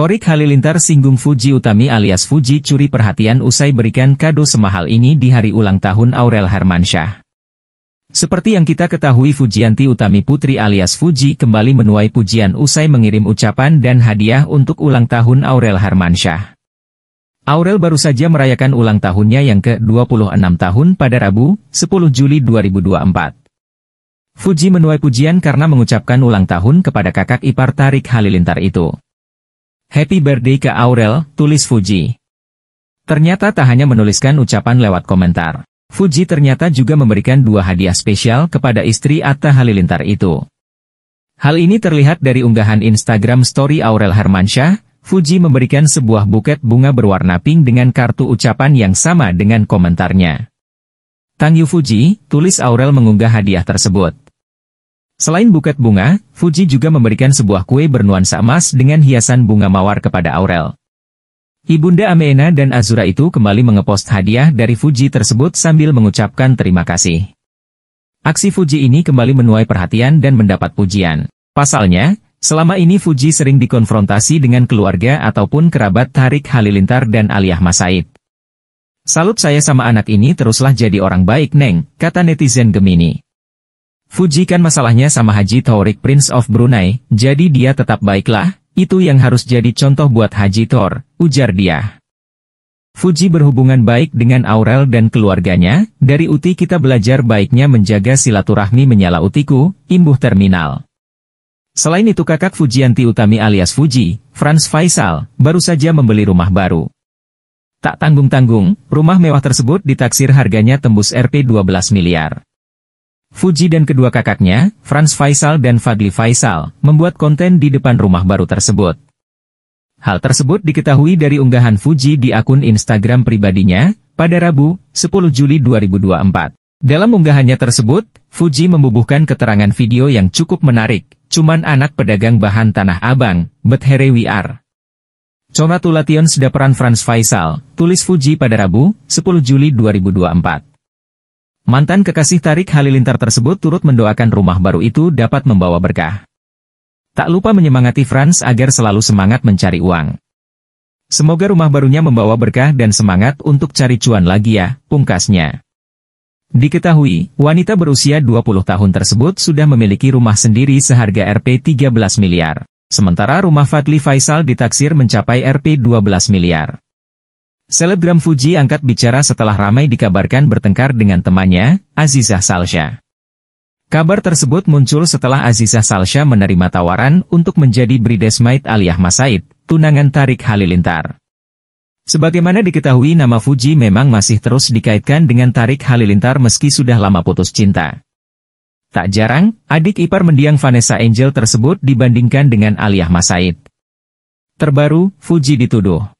Torik Halilintar singgung Fuji Utami alias Fuji curi perhatian usai berikan kado semahal ini di hari ulang tahun Aurel Hermansyah. Seperti yang kita ketahui Fujianti Utami Putri alias Fuji kembali menuai pujian usai mengirim ucapan dan hadiah untuk ulang tahun Aurel Hermansyah. Aurel baru saja merayakan ulang tahunnya yang ke-26 tahun pada Rabu, 10 Juli 2024. Fuji menuai pujian karena mengucapkan ulang tahun kepada kakak ipar Tarik Halilintar itu. Happy birthday ke Aurel, tulis Fuji. Ternyata tak hanya menuliskan ucapan lewat komentar. Fuji ternyata juga memberikan dua hadiah spesial kepada istri Atta Halilintar itu. Hal ini terlihat dari unggahan Instagram story Aurel Hermansyah, Fuji memberikan sebuah buket bunga berwarna pink dengan kartu ucapan yang sama dengan komentarnya. Tang Yu Fuji, tulis Aurel mengunggah hadiah tersebut. Selain buket bunga, Fuji juga memberikan sebuah kue bernuansa emas dengan hiasan bunga mawar kepada Aurel. Ibunda Ameena dan Azura itu kembali mengepost hadiah dari Fuji tersebut sambil mengucapkan terima kasih. Aksi Fuji ini kembali menuai perhatian dan mendapat pujian. Pasalnya, selama ini Fuji sering dikonfrontasi dengan keluarga ataupun kerabat Tarik Halilintar dan Aliyah Masaid. Salut saya sama anak ini teruslah jadi orang baik, Neng, kata netizen Gemini. Fuji kan masalahnya sama Haji Thorik Prince of Brunei, jadi dia tetap baiklah, itu yang harus jadi contoh buat Haji Thor. ujar dia. Fuji berhubungan baik dengan Aurel dan keluarganya, dari Uti kita belajar baiknya menjaga silaturahmi menyala Utiku, imbuh terminal. Selain itu kakak Fujianti Utami alias Fuji, Franz Faisal, baru saja membeli rumah baru. Tak tanggung-tanggung, rumah mewah tersebut ditaksir harganya tembus Rp12 miliar. Fuji dan kedua kakaknya, Franz Faisal dan Fadli Faisal, membuat konten di depan rumah baru tersebut. Hal tersebut diketahui dari unggahan Fuji di akun Instagram pribadinya, pada Rabu, 10 Juli 2024. Dalam unggahannya tersebut, Fuji membubuhkan keterangan video yang cukup menarik, cuman anak pedagang bahan tanah abang, here we are. sedap peran Franz Faisal, tulis Fuji pada Rabu, 10 Juli 2024. Mantan kekasih Tarik Halilintar tersebut turut mendoakan rumah baru itu dapat membawa berkah. Tak lupa menyemangati Franz agar selalu semangat mencari uang. Semoga rumah barunya membawa berkah dan semangat untuk cari cuan lagi ya, pungkasnya. Diketahui, wanita berusia 20 tahun tersebut sudah memiliki rumah sendiri seharga Rp 13 miliar. Sementara rumah Fadli Faisal ditaksir mencapai Rp 12 miliar. Selebgram Fuji angkat bicara setelah ramai dikabarkan bertengkar dengan temannya, Azizah Salsha. Kabar tersebut muncul setelah Azizah Salsha menerima tawaran untuk menjadi bridesmaid alias Masaid, tunangan Tarik Halilintar. Sebagaimana diketahui nama Fuji memang masih terus dikaitkan dengan Tarik Halilintar meski sudah lama putus cinta. Tak jarang, adik ipar mendiang Vanessa Angel tersebut dibandingkan dengan Aliyah Masaid. Terbaru, Fuji dituduh